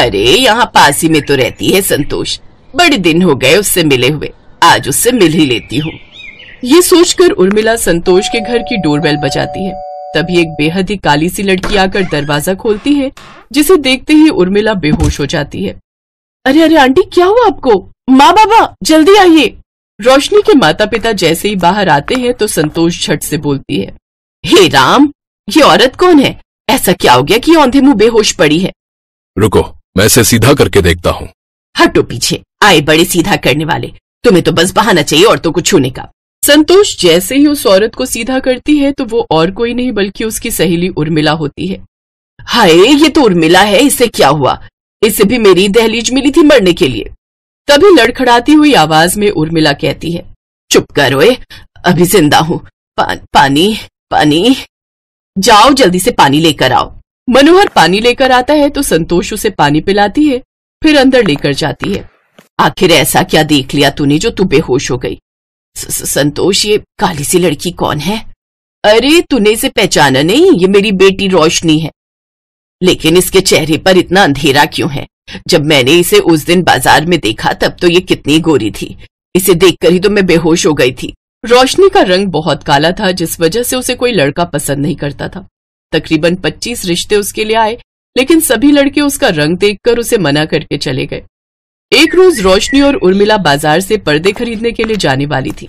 अरे यहाँ पास ही में तो रहती है संतोष बड़े दिन हो गए उससे मिले हुए आज उससे मिल ही लेती हूँ ये सोचकर उर्मिला संतोष के घर की डोरबेल बजाती है तभी एक बेहद ही काली सी लड़की आकर दरवाजा खोलती है जिसे देखते ही उर्मिला बेहोश हो जाती है अरे अरे आंटी क्या हुआ आपको माँ बाबा जल्दी आइए रोशनी के माता पिता जैसे ही बाहर आते हैं तो संतोष झट से बोलती है हे राम ये औरत कौन है ऐसा क्या हो गया कि औंधे मुंह बेहोश पड़ी है रुको मैं इसे सीधा करके देखता हूँ हटो पीछे आए बड़े सीधा करने वाले तुम्हें तो बस बहाना चाहिए औरतों को छूने का संतोष जैसे ही उस औरत को सीधा करती है तो वो और कोई नहीं बल्कि उसकी सहेली उर्मिला होती है हाय ये तो उर्मिला है इसे क्या हुआ इसे भी मेरी दहलीज मिली थी मरने के लिए तभी लड़खड़ाती हुई आवाज में उर्मिला कहती है चुप करो ए अभी जिंदा हूँ पा, पानी पानी जाओ जल्दी से पानी लेकर आओ मनोहर पानी लेकर आता है तो संतोष उसे पानी पिलाती है फिर अंदर लेकर जाती है आखिर ऐसा क्या देख लिया तूने जो तू बेहोश हो गई संतोष ये काली सी लड़की कौन है अरे तूने इसे पहचाना नहीं ये मेरी बेटी रोशनी है लेकिन इसके चेहरे पर इतना अंधेरा क्यों है जब मैंने इसे उस दिन बाजार में देखा तब तो ये कितनी गोरी थी इसे देखकर ही तो मैं बेहोश हो गई थी रोशनी का रंग बहुत काला था जिस वजह से उसे कोई लड़का पसंद नहीं करता था तकरीबन 25 रिश्ते उसके लिए आए लेकिन सभी लड़के उसका रंग देखकर उसे मना करके चले गए एक रोज रोशनी और उर्मिला बाजार से पर्दे खरीदने के लिए जाने वाली थी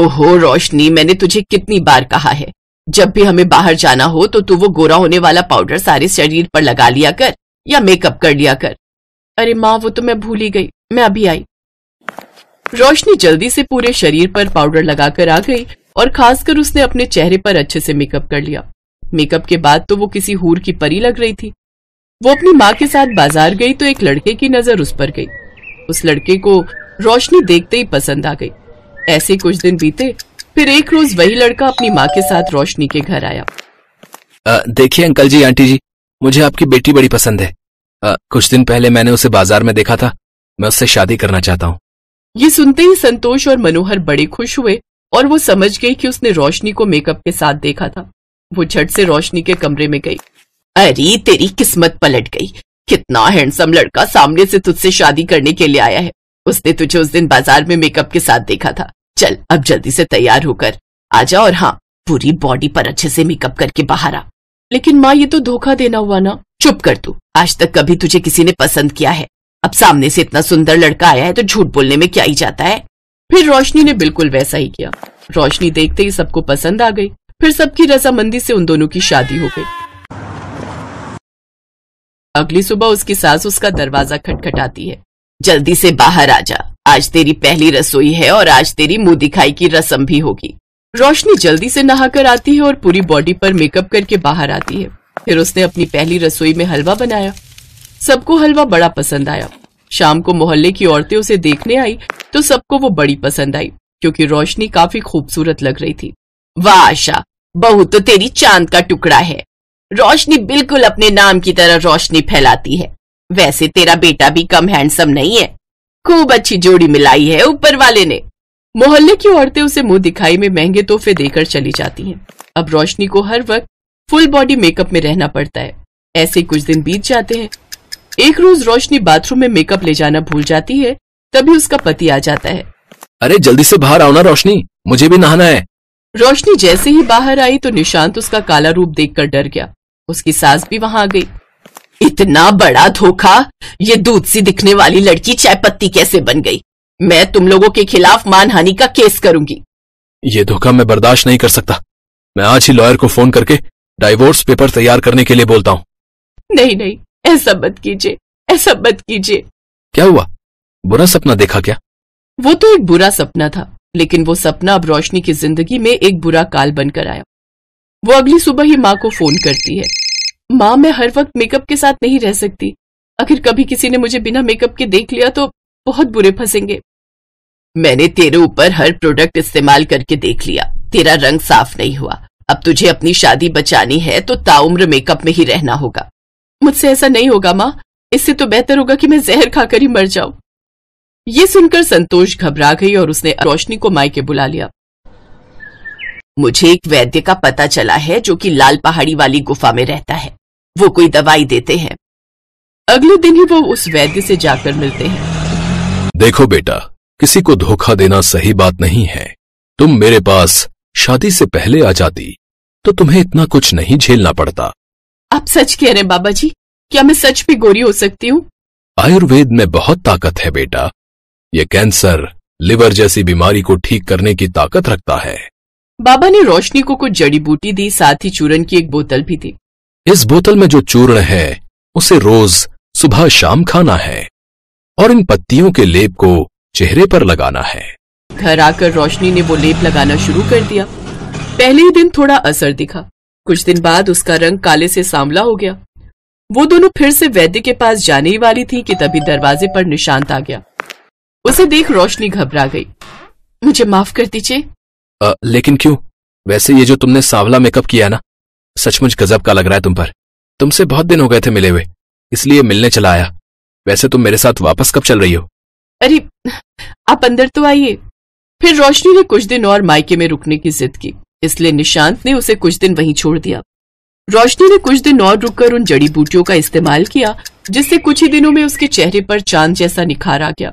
ओहो रोशनी मैंने तुझे कितनी बार कहा है जब भी हमें बाहर जाना हो तो तू वो गोरा होने वाला पाउडर सारे शरीर पर लगा लिया कर या मेकअप कर लिया कर अरे माँ वो तो मैं भूल ही गई मैं अभी आई रोशनी जल्दी से पूरे शरीर पर पाउडर लगाकर आ गई और खासकर उसने अपने चेहरे पर अच्छे से मेकअप कर लिया मेकअप के बाद तो वो किसी हूर की परी लग रही थी वो अपनी माँ के साथ बाजार गई तो एक लड़के की नजर उस पर गई उस लड़के को रोशनी देखते ही पसंद आ गई ऐसे कुछ दिन बीते फिर एक रोज वही लड़का अपनी माँ के साथ रोशनी के घर आया देखिए अंकल जी आंटी जी मुझे आपकी बेटी बड़ी पसंद है आ, कुछ दिन पहले मैंने उसे बाजार में देखा था मैं उससे शादी करना चाहता हूँ ये सुनते ही संतोष और मनोहर बड़े खुश हुए और वो समझ गए कि उसने रोशनी को मेकअप के साथ देखा था वो झट से रोशनी के कमरे में गई अरे तेरी किस्मत पलट गई कितना हैंडसम लड़का सामने से तुझसे शादी करने के लिए आया है उसने तुझे उस दिन बाजार में मेकअप के साथ देखा था चल अब जल्दी से तैयार होकर आजा और हाँ पूरी बॉडी पर अच्छे से मेकअप करके बाहर आ लेकिन माँ ये तो धोखा देना हुआ ना चुप कर तू आज तक कभी तुझे किसी ने पसंद किया है अब सामने से इतना सुंदर लड़का आया है तो झूठ बोलने में क्या ही जाता है फिर रोशनी ने बिल्कुल वैसा ही किया रोशनी देखते ही सबको पसंद आ गई फिर सबकी रजामंदी से उन दोनों की शादी हो गई अगली सुबह उसकी सास उसका दरवाजा खटखटाती है जल्दी से बाहर आ जा आज तेरी पहली रसोई है और आज तेरी मुंह दिखाई की रस्म भी होगी रोशनी जल्दी से नहाकर आती है और पूरी बॉडी पर मेकअप करके बाहर आती है फिर उसने अपनी पहली रसोई में हलवा बनाया सबको हलवा बड़ा पसंद आया शाम को मोहल्ले की औरतें उसे देखने आई तो सबको वो बड़ी पसंद आई क्योंकि रोशनी काफी खूबसूरत लग रही थी वाह आशा बहू तो तेरी चांद का टुकड़ा है रोशनी बिल्कुल अपने नाम की तरह रोशनी फैलाती है वैसे तेरा बेटा भी कम हैंडसम नहीं है खूब अच्छी जोड़ी मिलाई है ऊपर वाले ने मोहल्ले की औरतें उसे मुंह दिखाई में महंगे तोहफे देकर चली जाती हैं अब रोशनी को हर वक्त फुल बॉडी मेकअप में रहना पड़ता है ऐसे कुछ दिन बीत जाते हैं एक रोज रोशनी बाथरूम में मेकअप ले जाना भूल जाती है तभी उसका पति आ जाता है अरे जल्दी से बाहर आओ ना रोशनी मुझे भी नहाना है रोशनी जैसे ही बाहर आई तो निशांत उसका काला रूप देखकर डर गया उसकी सास भी वहां आ गई इतना बड़ा धोखा ये दूध सी दिखने वाली लड़की चाय पत्ती कैसे बन गई मैं तुम लोगों के खिलाफ मानहानि का केस करूंगी ये धोखा मैं बर्दाश्त नहीं कर सकता मैं आज ही लॉयर को फोन करके डाइवोर्स पेपर तैयार करने के लिए बोलता हूँ नहीं नहीं ऐसा मत कीजिए ऐसा मत कीजिए क्या हुआ बुरा सपना देखा क्या वो तो एक बुरा सपना था लेकिन वो सपना अब रोशनी की जिंदगी में एक बुरा काल बनकर आया वो अगली सुबह ही माँ को फोन करती है माँ मैं हर वक्त मेकअप के साथ नहीं रह सकती आखिर कभी किसी ने मुझे बिना मेकअप के देख लिया तो बहुत बुरे फंसेंगे मैंने तेरे ऊपर हर प्रोडक्ट इस्तेमाल करके देख लिया तेरा रंग साफ नहीं हुआ अब तुझे अपनी शादी बचानी है तो ताउम्र मेकअप में ही रहना होगा मुझसे ऐसा नहीं होगा माँ इससे तो बेहतर होगा कि मैं जहर खाकर ही मर जाऊं ये सुनकर संतोष घबरा गई और उसने रोशनी को मायके बुला लिया मुझे एक वैद्य का पता चला है जो कि लाल पहाड़ी वाली गुफा में रहता है वो कोई दवाई देते हैं अगले दिन ही वो उस वैद्य से जाकर मिलते हैं देखो बेटा किसी को धोखा देना सही बात नहीं है तुम मेरे पास शादी से पहले आ जाती तो तुम्हें इतना कुछ नहीं झेलना पड़ता आप सच कह रहे हैं बाबा जी क्या मैं सच भी गोरी हो सकती हूँ आयुर्वेद में बहुत ताकत है बेटा ये कैंसर लिवर जैसी बीमारी को ठीक करने की ताकत रखता है बाबा ने रोशनी को कुछ जड़ी बूटी दी साथ ही चूरन की एक बोतल भी दी इस बोतल में जो चूर्ण है उसे रोज सुबह शाम खाना है और इन पत्तियों के लेप को चेहरे पर लगाना है घर आकर रोशनी ने वो लेप लगाना शुरू कर दिया पहले ही दिन थोड़ा असर दिखा कुछ दिन बाद उसका रंग काले से सांवला हो गया वो दोनों फिर से वैद्य के पास जाने ही वाली थी कि तभी दरवाजे पर निशांत आ गया उसे देख रोशनी घबरा गई मुझे माफ कर दीजिए लेकिन क्यों वैसे ये जो तुमने सावला मेकअप किया ना सचमुच गजब का लग रहा है तुम पर तुमसे बहुत दिन हो गए थे मिले हुए इसलिए मिलने चला आया वैसे तुम मेरे साथ वापस कब चल रही हो अरे आप अंदर तो आइए फिर रोशनी ने कुछ दिन और मायके में रुकने की जिद की इसलिए निशांत ने उसे कुछ दिन वहीं छोड़ दिया रोशनी ने कुछ दिन और रुककर उन जड़ी बूटियों का इस्तेमाल किया जिससे कुछ ही दिनों में उसके चेहरे पर चांद जैसा निखार आ गया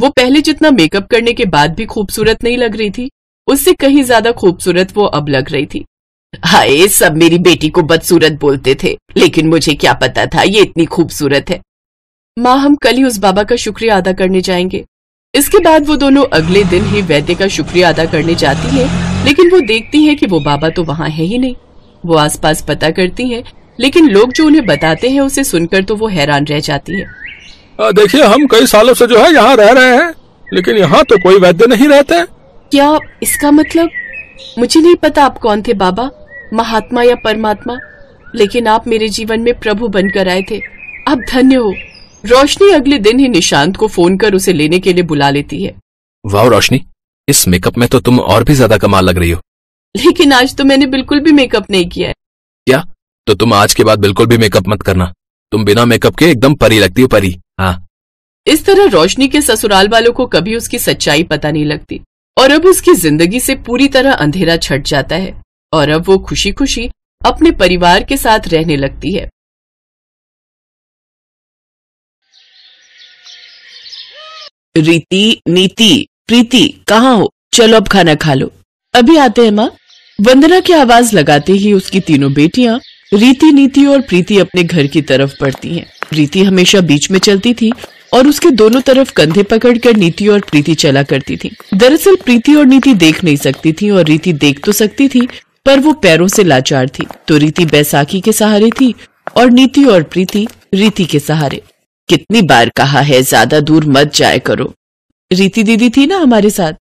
वो पहले जितना मेकअप करने के बाद भी खूबसूरत नहीं लग रही थी उससे कहीं ज्यादा खूबसूरत वो अब लग रही थी हाय सब मेरी बेटी को बदसूरत बोलते थे लेकिन मुझे क्या पता था ये इतनी खूबसूरत है माँ हम कल ही उस बाबा का शुक्रिया अदा करने जाएंगे इसके बाद वो दोनों अगले दिन ही वैद्य का शुक्रिया अदा करने जाती है लेकिन वो देखती है कि वो बाबा तो वहाँ है ही नहीं वो आसपास पता करती है लेकिन लोग जो उन्हें बताते हैं उसे सुनकर तो वो हैरान रह जाती है देखिए हम कई सालों से जो है यहाँ रह रहे हैं लेकिन यहाँ तो कोई वैद्य नहीं रहते क्या इसका मतलब मुझे नहीं पता आप कौन थे बाबा महात्मा या परमात्मा लेकिन आप मेरे जीवन में प्रभु बनकर आए थे आप धन्य हो रोशनी अगले दिन ही निशांत को फोन कर उसे लेने के लिए बुला लेती है वाह रोशनी इस मेकअप में तो तुम और भी ज्यादा कमाल लग रही हो लेकिन आज तो मैंने बिल्कुल भी मेकअप नहीं किया है क्या तो तुम आज के बाद बिल्कुल भी मेकअप मत करना तुम बिना मेकअप के एकदम परी लगती हो परी हाँ इस तरह रोशनी के ससुराल वालों को कभी उसकी सच्चाई पता नहीं लगती और अब उसकी जिंदगी से पूरी तरह अंधेरा छट जाता है और अब वो खुशी खुशी अपने परिवार के साथ रहने लगती है रीति नीति प्रीति कहाँ हो चलो अब खाना खा लो अभी आते हैं माँ वंदना की आवाज लगाते ही उसकी तीनों बेटिया रीति नीति और प्रीति अपने घर की तरफ बढ़ती हैं। प्रीति हमेशा बीच में चलती थी और उसके दोनों तरफ कंधे पकड़कर नीति और प्रीति चला करती थी दरअसल प्रीति और नीति देख नहीं सकती थी और रीति देख तो सकती थी पर वो पैरों से लाचार थी तो रीति बैसाखी के सहारे थी और नीति और प्रीति रीति के सहारे कितनी बार कहा है ज्यादा दूर मत जाया करो रीति दीदी थी ना हमारे साथ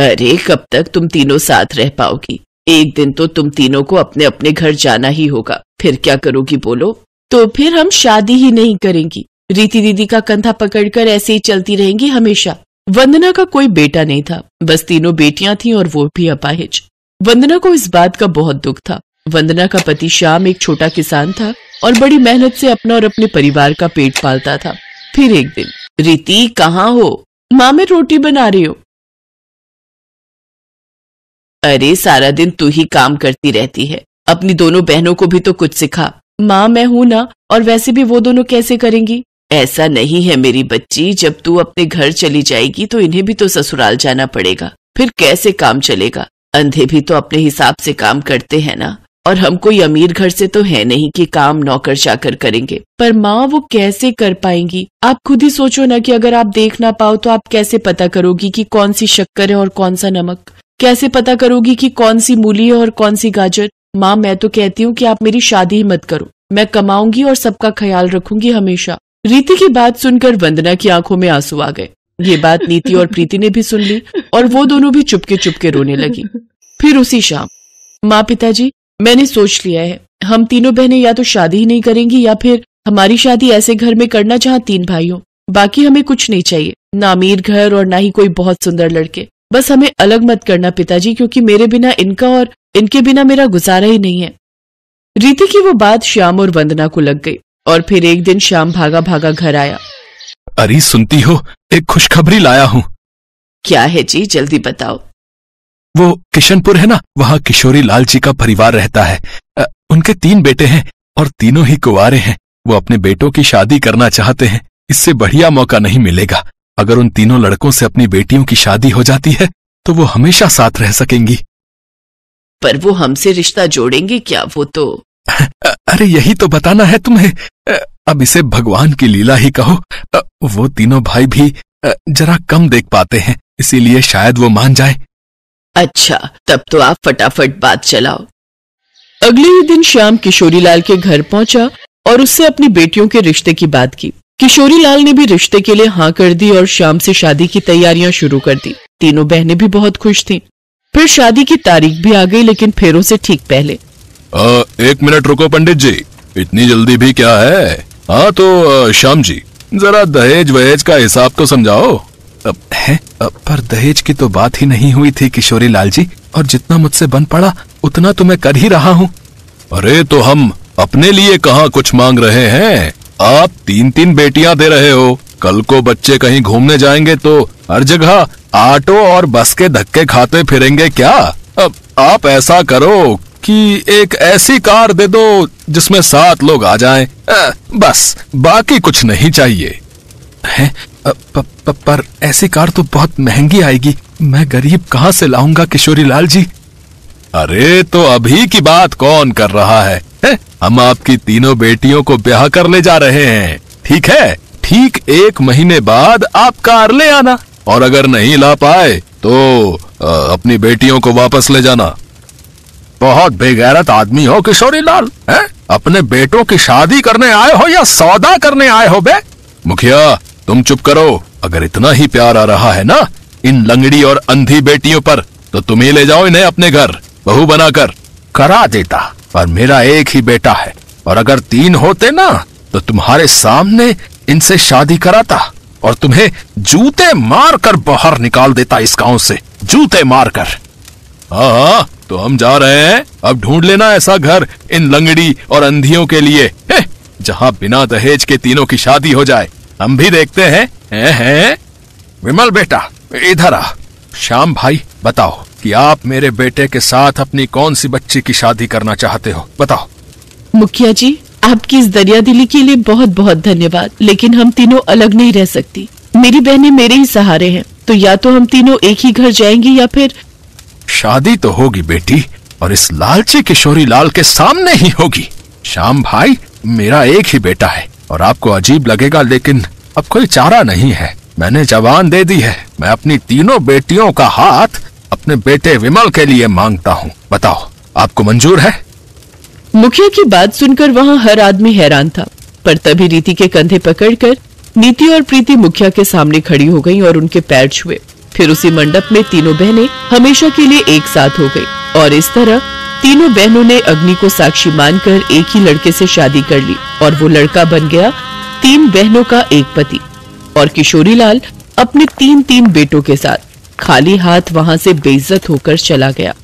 अरे कब तक तुम तीनों साथ रह पाओगी एक दिन तो तुम तीनों को अपने अपने घर जाना ही होगा फिर क्या करोगी बोलो तो फिर हम शादी ही नहीं करेंगी रीति दीदी का कंधा पकड़कर ऐसे ही चलती रहेंगी हमेशा वंदना का कोई बेटा नहीं था बस तीनों बेटियां थीं और वो भी अपाहिज वंदना को इस बात का बहुत दुख था वंदना का पति श्याम एक छोटा किसान था और बड़ी मेहनत से अपना और अपने परिवार का पेट पालता था फिर एक दिन रीति कहाँ हो माँ मैं रोटी बना रही हूँ अरे सारा दिन तू ही काम करती रहती है अपनी दोनों बहनों को भी तो कुछ सिखा माँ मैं हूं ना और वैसे भी वो दोनों कैसे करेंगी ऐसा नहीं है मेरी बच्ची जब तू अपने घर चली जाएगी तो इन्हें भी तो ससुराल जाना पड़ेगा फिर कैसे काम चलेगा अंधे भी तो अपने हिसाब से काम करते हैं ना और हम कोई अमीर घर से तो है नहीं कि काम नौकर चाकर करेंगे पर माँ वो कैसे कर पाएंगी आप खुद ही सोचो ना कि अगर आप देख ना पाओ तो आप कैसे पता करोगी कि कौन सी शक्कर है और कौन सा नमक कैसे पता करोगी कि कौन सी मूली है और कौन सी गाजर माँ मैं तो कहती हूँ कि आप मेरी शादी ही मत करो मैं कमाऊंगी और सबका ख्याल रखूंगी हमेशा रीति की बात सुनकर वंदना की आंखों में आंसू आ गए ये बात नीति और प्रीति ने भी सुन ली और वो दोनों भी चुपके चुपके रोने लगी फिर उसी शाम माँ पिताजी मैंने सोच लिया है हम तीनों बहनें या तो शादी ही नहीं करेंगी या फिर हमारी शादी ऐसे घर में करना जहाँ तीन भाई हो बाकी हमें कुछ नहीं चाहिए ना अमीर घर और ना ही कोई बहुत सुंदर लड़के बस हमें अलग मत करना पिताजी क्योंकि मेरे बिना इनका और इनके बिना मेरा गुजारा ही नहीं है रीति की वो बात श्याम और वंदना को लग गई और फिर एक दिन श्याम भागा भागा घर आया अरे सुनती हो एक खुशखबरी लाया हूँ क्या है जी जल्दी बताओ वो किशनपुर है ना वहाँ किशोरी लाल जी का परिवार रहता है अ, उनके तीन बेटे हैं और तीनों ही कुवारे हैं वो अपने बेटों की शादी करना चाहते हैं इससे बढ़िया मौका नहीं मिलेगा अगर उन तीनों लड़कों से अपनी बेटियों की शादी हो जाती है तो वो हमेशा साथ रह सकेंगी पर वो हमसे रिश्ता जोड़ेंगे क्या वो तो अरे यही तो बताना है तुम्हें अब इसे भगवान की लीला ही कहो वो तीनों भाई भी जरा कम देख पाते हैं इसीलिए शायद वो मान जाए अच्छा तब तो आप फटाफट बात चलाओ अगले ही दिन श्याम किशोरीलाल के घर पहुंचा और उससे अपनी बेटियों के रिश्ते की बात की किशोरीलाल ने भी रिश्ते के लिए हाँ कर दी और शाम से शादी की तैयारियां शुरू कर दी तीनों बहनें भी बहुत खुश थीं। फिर शादी की तारीख भी आ गई लेकिन फेरों से ठीक पहले आ, एक मिनट रुको पंडित जी इतनी जल्दी भी क्या है हाँ तो शाम श्याम जी जरा दहेज वहेज का हिसाब तो समझाओ अब है अब पर दहेज की तो बात ही नहीं हुई थी किशोरी लाल जी और जितना मुझसे बन पड़ा उतना तो मैं कर ही रहा हूँ अरे तो हम अपने लिए कहाँ कुछ मांग रहे हैं आप तीन तीन बेटियां दे रहे हो कल को बच्चे कहीं घूमने जाएंगे तो हर जगह ऑटो और बस के धक्के खाते फिरेंगे क्या अब आप ऐसा करो कि एक ऐसी कार दे दो जिसमें सात लोग आ जाएं। बस बाकी कुछ नहीं चाहिए हैं प, प, पर ऐसी कार तो बहुत महंगी आएगी मैं गरीब कहाँ से लाऊंगा किशोरी लाल जी अरे तो अभी की बात कौन कर रहा है, है? हम आपकी तीनों बेटियों को ब्याह करने जा रहे हैं ठीक है ठीक एक महीने बाद आप कार ले आना और अगर नहीं ला पाए तो आ, अपनी बेटियों को वापस ले जाना बहुत बेगैरत आदमी हो किशोरी लाल है अपने बेटों की शादी करने आए हो या सौदा करने आए हो बे मुखिया तुम चुप करो अगर इतना ही प्यार आ रहा है ना इन लंगड़ी और अंधी बेटियों पर तो तुम ही ले जाओ इन्हें अपने घर बहू बनाकर करा देता पर मेरा एक ही बेटा है और अगर तीन होते ना तो तुम्हारे सामने इनसे शादी कराता और तुम्हें जूते मार कर बाहर निकाल देता इस गांव से जूते मार कर हाँ तो हम जा रहे हैं अब ढूंढ लेना ऐसा घर इन लंगड़ी और अंधियों के लिए जहाँ बिना दहेज के तीनों की शादी हो जाए हम भी देखते हैं है, है? विमल बेटा इधर आ श्याम भाई बताओ कि आप मेरे बेटे के साथ अपनी कौन सी बच्ची की शादी करना चाहते हो बताओ मुखिया जी आपकी इस दरिया दिली के लिए बहुत बहुत धन्यवाद लेकिन हम तीनों अलग नहीं रह सकती मेरी बहनें मेरे ही सहारे हैं तो या तो हम तीनों एक ही घर जाएंगी या फिर शादी तो होगी बेटी और इस लालची किशोरी लाल के सामने ही होगी श्याम भाई मेरा एक ही बेटा है और आपको अजीब लगेगा लेकिन अब कोई चारा नहीं है मैंने जवान दे दी है मैं अपनी तीनों बेटियों का हाथ अपने बेटे विमल के लिए मांगता हूँ बताओ आपको मंजूर है मुखिया की बात सुनकर वहां हर आदमी हैरान था पर तभी रीति के कंधे पकड़कर नीति और प्रीति मुखिया के सामने खड़ी हो गईं और उनके पैर छुए फिर उसी मंडप में तीनों बहनें हमेशा के लिए एक साथ हो गयी और इस तरह तीनों बहनों ने अग्नि को साक्षी मानकर एक ही लड़के से शादी कर ली और वो लड़का बन गया तीन बहनों का एक पति और किशोरी लाल अपने तीन तीन बेटों के साथ खाली हाथ वहां से बेइज्जत होकर चला गया